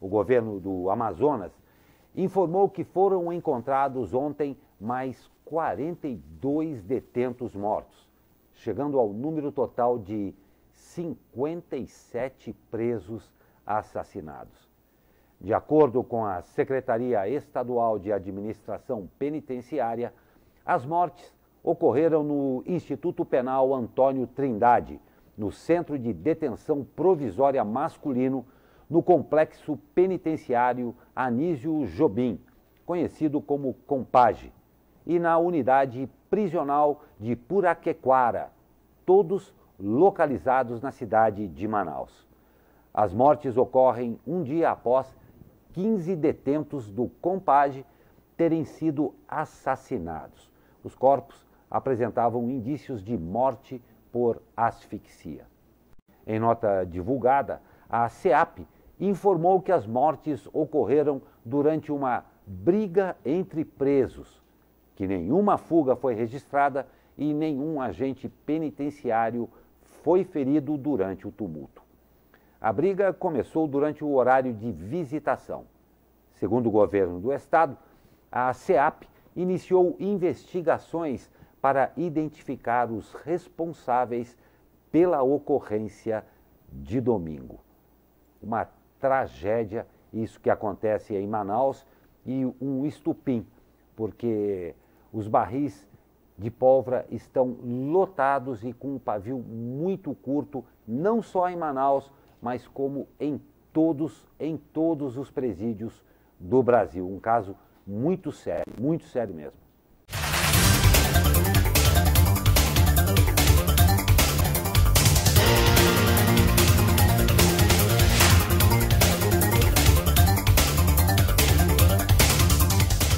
O governo do Amazonas informou que foram encontrados ontem mais 42 detentos mortos, chegando ao número total de 57 presos assassinados. De acordo com a Secretaria Estadual de Administração Penitenciária, as mortes ocorreram no Instituto Penal Antônio Trindade, no Centro de Detenção Provisória Masculino no complexo penitenciário Anísio Jobim, conhecido como Compage, e na unidade prisional de Puraquequara, todos localizados na cidade de Manaus. As mortes ocorrem um dia após 15 detentos do Compage terem sido assassinados. Os corpos apresentavam indícios de morte por asfixia. Em nota divulgada, a SEAP informou que as mortes ocorreram durante uma briga entre presos, que nenhuma fuga foi registrada e nenhum agente penitenciário foi ferido durante o tumulto. A briga começou durante o horário de visitação. Segundo o governo do estado, a SEAP iniciou investigações para identificar os responsáveis pela ocorrência de domingo. Uma tragédia isso que acontece em Manaus e um estupim, porque os barris de pólvora estão lotados e com um pavio muito curto, não só em Manaus, mas como em todos, em todos os presídios do Brasil. Um caso muito sério, muito sério mesmo.